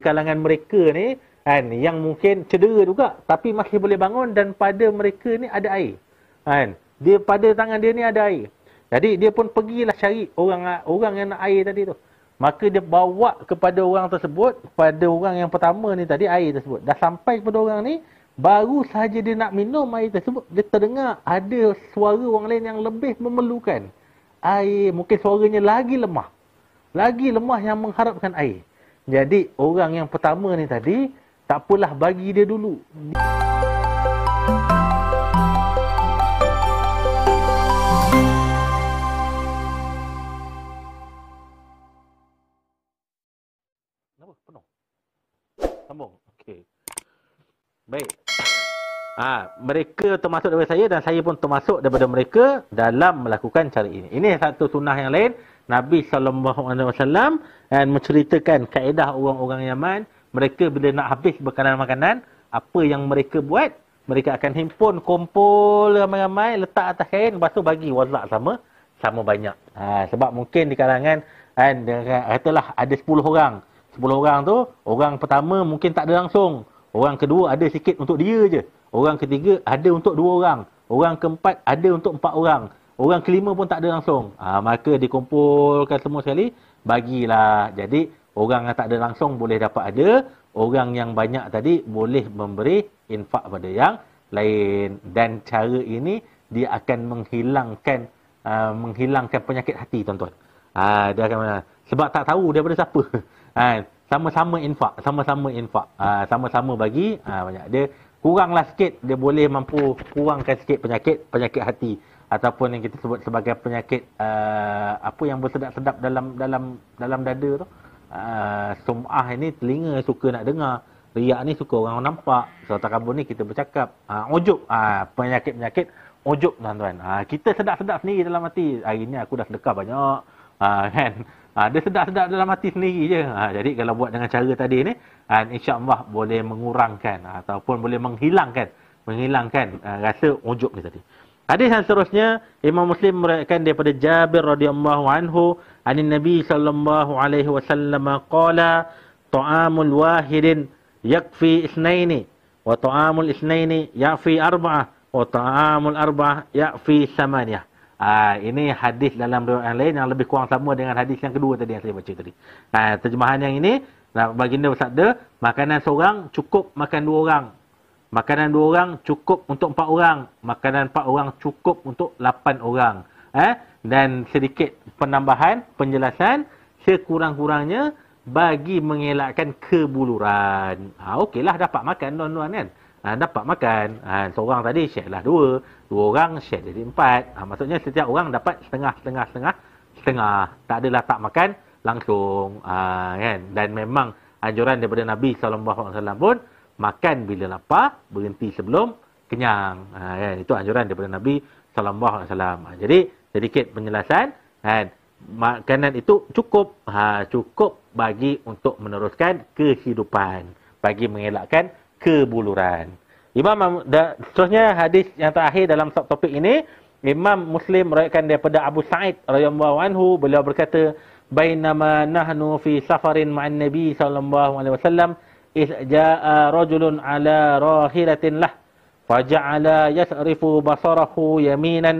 kalangan mereka ni kan yang mungkin cedera juga tapi masih boleh bangun dan pada mereka ni ada air kan dia pada tangan dia ni ada air jadi dia pun pergilah cari orang orang yang nak air tadi tu maka dia bawa kepada orang tersebut pada orang yang pertama ni tadi air tersebut dah sampai kepada orang ni baru saja dia nak minum air tersebut dia terdengar ada suara orang lain yang lebih memerlukan air mungkin suaranya lagi lemah lagi lemah yang mengharapkan air jadi orang yang pertama ni tadi tak apalah bagi dia dulu. Kenapa? Penuh. Sambung. Okey. Baik. Ha, mereka termasuk daripada saya dan saya pun termasuk daripada mereka dalam melakukan cara ini. Ini satu sunnah yang lain. Nabi saw dan eh, menceritakan kaedah orang-orang Yaman, mereka bila nak habis makanan-makanan, apa yang mereka buat? Mereka akan himpun kumpul ramai-ramai, letak atas kain, lepas tu bagi wazak sama sama banyak. Ha, sebab mungkin di kalangan kan katalah ada 10 orang. 10 orang tu, orang pertama mungkin tak ada langsung. Orang kedua ada sikit untuk dia je. Orang ketiga ada untuk dua orang. Orang keempat ada untuk empat orang. Orang kelima pun tak ada langsung. Ah, maka dikumpulkan semua sekali, bagilah. Jadi, orang yang tak ada langsung boleh dapat ada. Orang yang banyak tadi boleh memberi infak pada yang lain. Dan cara ini, dia akan menghilangkan uh, menghilangkan penyakit hati, tuan-tuan. Ah, dia akan sebab tak tahu daripada siapa. Ha, sama-sama infak, sama-sama infak. Ha, sama-sama bagi ha, banyak. Dia kuranglah sikit, dia boleh mampu kurangkan sikit penyakit penyakit hati ataupun yang kita sebut sebagai penyakit uh, apa yang bersedap-sedap dalam dalam dalam dada tu uh, sumah ini telinga suka nak dengar riak ni suka orang nampak so takabur ni kita bercakap uh, ujub uh, penyakit-penyakit ujub tuan-tuan uh, kita sedap-sedap sendiri dalam hati hari ni aku dah sedekah banyak uh, kan uh, dia sedap-sedap dalam hati sendiri je uh, jadi kalau buat dengan cara tadi ni uh, insyaAllah boleh mengurangkan uh, ataupun boleh menghilangkan menghilangkan uh, rasa ujub ni tadi Hadis yang seterusnya Imam Muslim meriwayatkan daripada Jabir radhiyallahu anhu anin Nabi sallallahu alaihi wasallam qala ta'amul wahidin yakfi isnaini wa ta'amul isnaini yakfi arba'ah wa ta'amul arba'ah yakfi samaniyah. Ah ini hadis dalam riwayat yang lain yang lebih kurang sama dengan hadis yang kedua tadi yang saya baca tadi. Ah terjemahan yang ini Nah, baginda bersabda, makanan seorang cukup makan dua orang. Makanan dua orang cukup untuk empat orang. Makanan empat orang cukup untuk lapan orang. Eh? Dan sedikit penambahan, penjelasan, sekurang-kurangnya bagi mengelakkan kebuluran. Ha, Okeylah, dapat makan tuan-tuan kan? Ha, dapat makan. Ha, seorang tadi share lah dua. Dua orang share jadi empat. Ha, maksudnya setiap orang dapat setengah, setengah, setengah, setengah. Tak adalah tak makan langsung. Ha, kan? Dan memang anjuran daripada Nabi SAW pun, makan bila lapar, berhenti sebelum kenyang. Ha, kan? Itu anjuran daripada Nabi SAW. Alaihi ha, Jadi, sedikit penjelasan. Kan? Makanan itu cukup ha, cukup bagi untuk meneruskan kehidupan. Bagi mengelakkan kebuluran. Imam, da, seterusnya hadis yang terakhir dalam subtopik ini. Imam Muslim merayakan daripada Abu Sa'id radhiyallahu anhu beliau berkata bainama nahnu fi safarin ma'an nabi sallallahu alaihi wasallam إذ جاء رجل على راحلة له فجعل يصرف بصره يمينا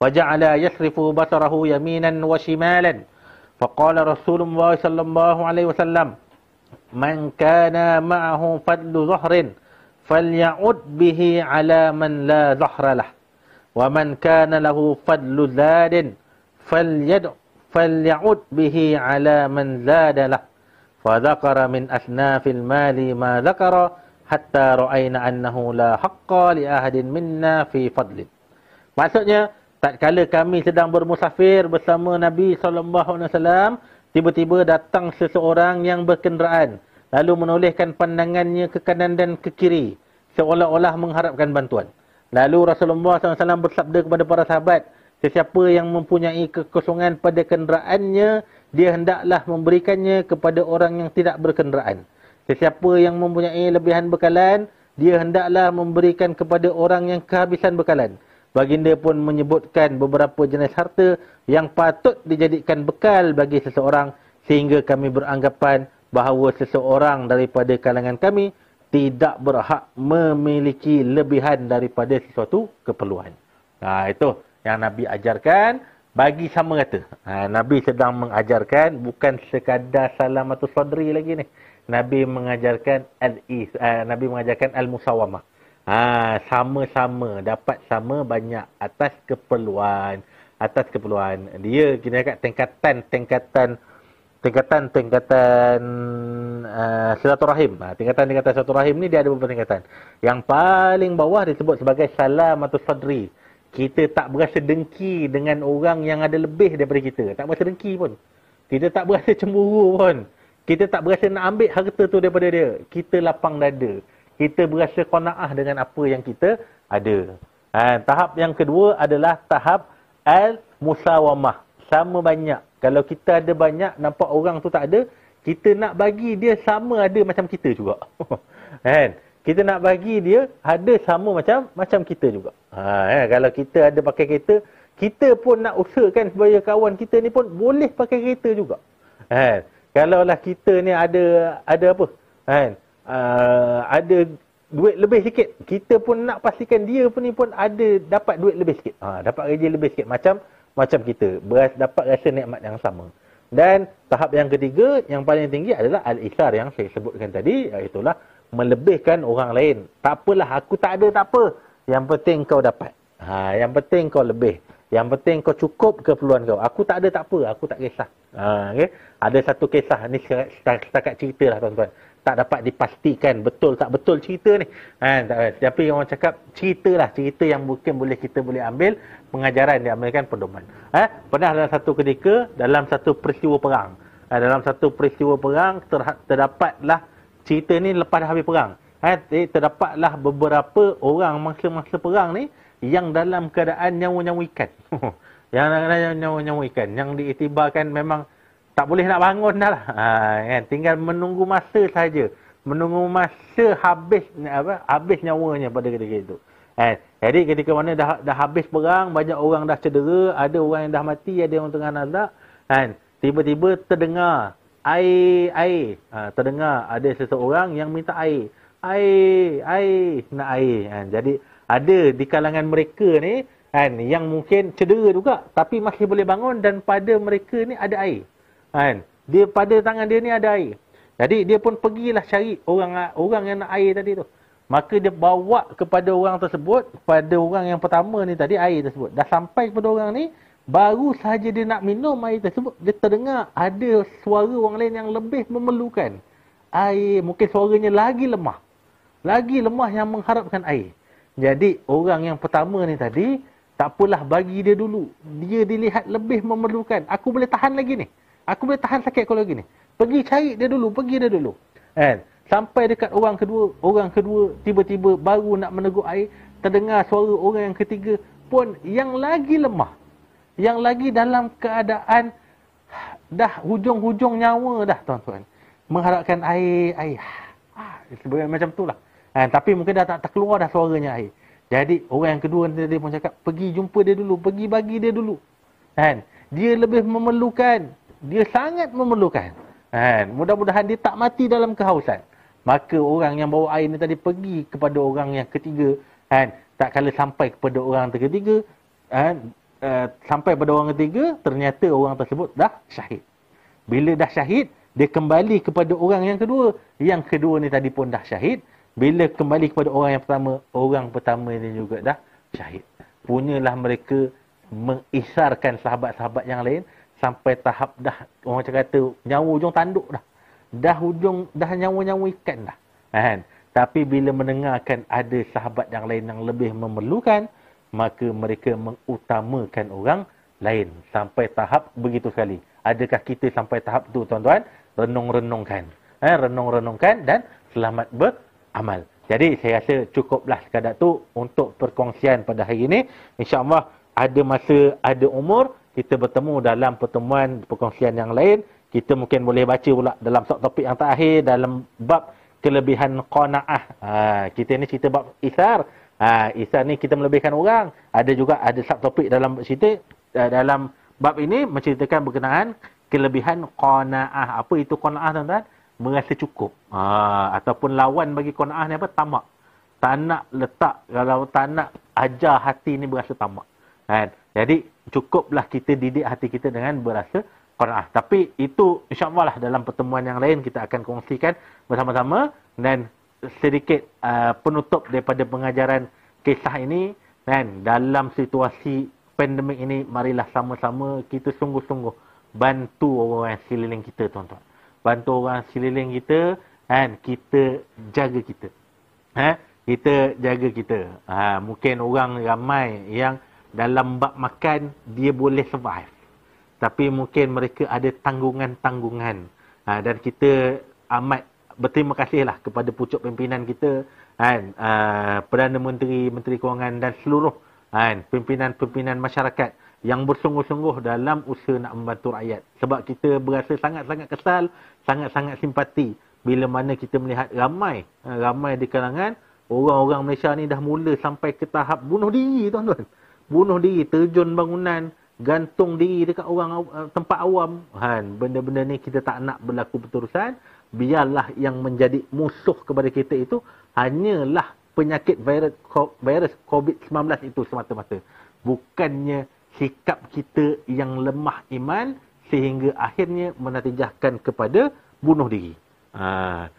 وجعل يصرف بصره يمينا وشمالا فقال رسول الله صلى الله عليه وسلم من كان معه فضل ظهر فليعد به على من لا ظهر له ومن كان له فضل زاد فليعد به على من زاد له فذكر من أثناف المال ما ذكر حتى رأينا أنه لا حق لأحد منا في فضل Maksudnya, tak kala kami sedang bermusafir bersama Nabi SAW, tiba-tiba datang seseorang yang berkenderaan, lalu menolehkan pandangannya ke kanan dan ke kiri, seolah-olah mengharapkan bantuan. Lalu Rasulullah SAW bersabda kepada para sahabat, sesiapa yang mempunyai kekosongan pada kenderaannya, dia hendaklah memberikannya kepada orang yang tidak berkenderaan. Sesiapa yang mempunyai lebihan bekalan, dia hendaklah memberikan kepada orang yang kehabisan bekalan. Baginda pun menyebutkan beberapa jenis harta yang patut dijadikan bekal bagi seseorang sehingga kami beranggapan bahawa seseorang daripada kalangan kami tidak berhak memiliki lebihan daripada sesuatu keperluan. Nah, itu yang Nabi ajarkan bagi sama rata. Ha, Nabi sedang mengajarkan bukan sekadar salam atau sadri lagi ni. Nabi mengajarkan al uh, Nabi mengajarkan al-musawamah. Ha, sama-sama dapat sama banyak atas keperluan atas keperluan dia kena kat tingkatan tingkatan tingkatan tingkatan uh, silaturahim ha, tingkatan tingkatan silaturahim ni dia ada beberapa tingkatan yang paling bawah disebut sebagai salam atau sadri kita tak berasa dengki dengan orang yang ada lebih daripada kita. Tak berasa dengki pun. Kita tak berasa cemburu pun. Kita tak berasa nak ambil harta tu daripada dia. Kita lapang dada. Kita berasa kona'ah dengan apa yang kita ada. Ha, tahap yang kedua adalah tahap al-musawamah. Sama banyak. Kalau kita ada banyak, nampak orang tu tak ada, kita nak bagi dia sama ada macam kita juga. kan? Kita nak bagi dia ada sama macam macam kita juga. Ha, eh, kalau kita ada pakai kereta, kita pun nak usahakan supaya kawan kita ni pun boleh pakai kereta juga. Ha, eh, kalau lah kita ni ada ada apa? Eh, ha, ada duit lebih sikit, kita pun nak pastikan dia pun ni pun ada dapat duit lebih sikit. Ha, dapat kerja lebih sikit. Macam macam kita. Beras, dapat rasa nikmat yang sama. Dan tahap yang ketiga, yang paling tinggi adalah al-isar yang saya sebutkan tadi. Iaitulah melebihkan orang lain. Tak apalah, aku tak ada, tak apa. Yang penting kau dapat. Ha, yang penting kau lebih. Yang penting kau cukup keperluan kau. Aku tak ada tak apa. Aku tak kisah. Ha, okay? Ada satu kisah. Ni setakat cerita lah tuan-tuan. Tak dapat dipastikan betul tak betul cerita ni. Ha, tak, tapi orang cakap cerita lah. Cerita yang mungkin boleh kita boleh ambil. Pengajaran diambilkan pendoman. Ha, pernah dalam satu ketika. Dalam satu peristiwa perang. Ha, dalam satu peristiwa perang. Ter, terdapatlah cerita ni lepas habis perang eh terdapatlah beberapa orang masa-masa perang ni yang dalam keadaan nyawa-nyawa ikan. yang nyawa-nyawa ikan. Yang diiktibarkan memang tak boleh nak bangun dah lah. Ha, kan? Tinggal menunggu masa saja. Menunggu masa habis apa, habis nyawanya pada ketika itu. eh jadi ketika mana dah, dah habis perang, banyak orang dah cedera, ada orang yang dah mati, ada orang tengah nazak. Ha, tiba-tiba terdengar air, air. Ha, terdengar ada seseorang yang minta air air, air, nak air. Kan? Jadi ada di kalangan mereka ni kan, yang mungkin cedera juga tapi masih boleh bangun dan pada mereka ni ada air. Kan? Dia pada tangan dia ni ada air. Jadi dia pun pergilah cari orang orang yang nak air tadi tu. Maka dia bawa kepada orang tersebut, pada orang yang pertama ni tadi air tersebut. Dah sampai kepada orang ni, baru sahaja dia nak minum air tersebut, dia terdengar ada suara orang lain yang lebih memerlukan. Air, mungkin suaranya lagi lemah. Lagi lemah yang mengharapkan air. Jadi, orang yang pertama ni tadi, tak apalah bagi dia dulu. Dia dilihat lebih memerlukan. Aku boleh tahan lagi ni. Aku boleh tahan sakit kalau lagi ni. Pergi cari dia dulu. Pergi dia dulu. Eh, sampai dekat orang kedua, orang kedua tiba-tiba baru nak meneguk air, terdengar suara orang yang ketiga pun yang lagi lemah. Yang lagi dalam keadaan dah hujung-hujung nyawa dah tuan-tuan. Mengharapkan air, air. Ah, sebagainya macam tu lah. Ha, tapi mungkin dah tak terkeluar dah suaranya akhir. Jadi orang yang kedua ni tadi pun cakap pergi jumpa dia dulu, pergi bagi dia dulu. Kan? Dia lebih memerlukan, dia sangat memerlukan. Kan? Mudah-mudahan dia tak mati dalam kehausan. Maka orang yang bawa air ni tadi pergi kepada orang yang ketiga, kan? Tak kala sampai kepada orang ketiga, kan? Uh, sampai kepada orang ketiga, ternyata orang tersebut dah syahid. Bila dah syahid, dia kembali kepada orang yang kedua. Yang kedua ni tadi pun dah syahid. Bila kembali kepada orang yang pertama, orang pertama ini juga dah syahid. Punyalah mereka mengisarkan sahabat-sahabat yang lain sampai tahap dah orang cakap kata nyawa ujung tanduk dah. Dah ujung dah nyawa-nyawa ikan dah. Kan? Tapi bila mendengarkan ada sahabat yang lain yang lebih memerlukan, maka mereka mengutamakan orang lain sampai tahap begitu sekali. Adakah kita sampai tahap tu tuan-tuan? Renung-renungkan. Eh, renung-renungkan dan selamat ber amal. Jadi saya rasa cukuplah sekadar tu untuk perkongsian pada hari ini. InsyaAllah ada masa, ada umur, kita bertemu dalam pertemuan perkongsian yang lain. Kita mungkin boleh baca pula dalam sub topik yang terakhir dalam bab kelebihan qanaah. Ha, kita ni cerita bab isar. Ha, isar ni kita melebihkan orang. Ada juga ada sub topik dalam cerita eh, dalam bab ini menceritakan berkenaan kelebihan qanaah. Apa itu qanaah tuan-tuan? merasa cukup. Ha, ataupun lawan bagi qanaah ni apa? Tamak. Tak nak letak kalau tak nak ajar hati ni berasa tamak. Kan? Jadi cukuplah kita didik hati kita dengan berasa qanaah. Tapi itu Insyaallah lah dalam pertemuan yang lain kita akan kongsikan bersama-sama dan sedikit uh, penutup daripada pengajaran kisah ini kan dalam situasi pandemik ini marilah sama-sama kita sungguh-sungguh bantu orang yang sekeliling kita tuan-tuan bantu orang sekeliling kita kan kita jaga kita ha kita jaga kita ha mungkin orang ramai yang dalam bab makan dia boleh survive tapi mungkin mereka ada tanggungan-tanggungan ha dan kita amat berterima kasihlah kepada pucuk pimpinan kita kan uh, perdana menteri menteri kewangan dan seluruh kan pimpinan-pimpinan masyarakat yang bersungguh-sungguh dalam usaha nak membantu rakyat. Sebab kita berasa sangat-sangat kesal, sangat-sangat simpati bila mana kita melihat ramai, ha, ramai di kalangan orang-orang Malaysia ni dah mula sampai ke tahap bunuh diri tuan-tuan. Bunuh diri, terjun bangunan, gantung diri dekat orang eh, tempat awam. Han, benda-benda ni kita tak nak berlaku berterusan. Biarlah yang menjadi musuh kepada kita itu hanyalah penyakit virus, virus COVID-19 itu semata-mata. Bukannya sikap kita yang lemah iman sehingga akhirnya menatijahkan kepada bunuh diri. ha,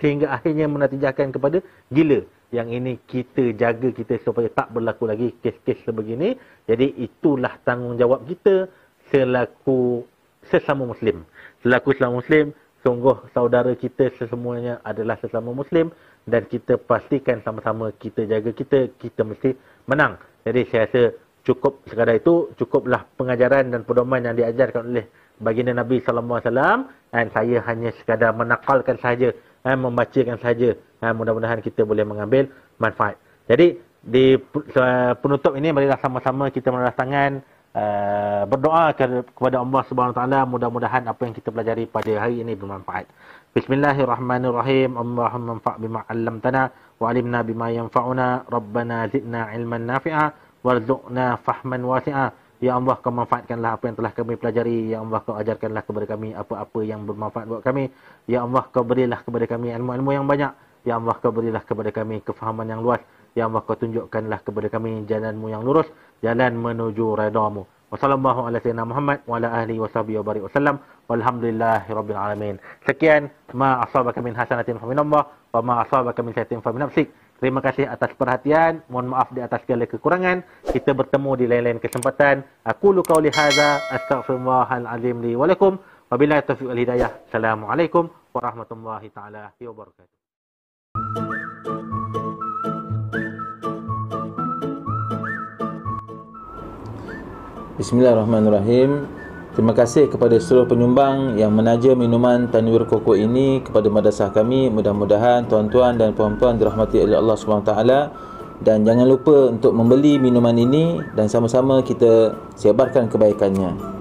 sehingga akhirnya menatijahkan kepada gila. Yang ini kita jaga kita supaya tak berlaku lagi kes-kes sebegini. Jadi itulah tanggungjawab kita selaku sesama muslim. Selaku sesama muslim, sungguh saudara kita sesemuanya adalah sesama muslim dan kita pastikan sama-sama kita jaga kita, kita mesti menang. Jadi saya rasa cukup sekadar itu cukuplah pengajaran dan pedoman yang diajarkan oleh baginda Nabi sallallahu alaihi wasallam dan saya hanya sekadar menakalkan saja dan eh, membacakan saja dan eh, mudah-mudahan kita boleh mengambil manfaat. Jadi di penutup ini marilah sama-sama kita menaruh tangan eh, berdoa kepada Allah Subhanahu taala mudah-mudahan apa yang kita pelajari pada hari ini bermanfaat. Bismillahirrahmanirrahim. Allahumma anfa' bima 'allamtana wa 'alimna bima yanfa'una. Rabbana zidna 'ilman nafi'a warzuqna fahman wasi'a. Ya Allah kau manfaatkanlah apa yang telah kami pelajari. Ya Allah kau ajarkanlah kepada kami apa-apa yang bermanfaat buat kami. Ya Allah kau berilah kepada kami ilmu-ilmu yang banyak. Ya Allah kau berilah kepada kami kefahaman yang luas. Ya Allah kau tunjukkanlah kepada kami jalanmu yang lurus. Jalan menuju redamu. Wassalamualaikum warahmatullahi wabarakatuh. Wa ala ahli wa wa barik wa Walhamdulillahi Sekian. Ma asabaka min hasanatin fa min Wa ma asabaka min sayatin fa min Terima kasih atas perhatian. Mohon maaf di atas segala kekurangan. Kita bertemu di lain-lain kesempatan. Aku lukau lihaza. Astagfirullahaladzim li walakum. Wabila taufiq al hidayah. Assalamualaikum warahmatullahi ta'ala wabarakatuh. Bismillahirrahmanirrahim. Terima kasih kepada seluruh penyumbang yang menaja minuman tanwir koko ini kepada madrasah kami. Mudah-mudahan tuan-tuan dan puan-puan dirahmati oleh Allah SWT. Dan jangan lupa untuk membeli minuman ini dan sama-sama kita sebarkan kebaikannya.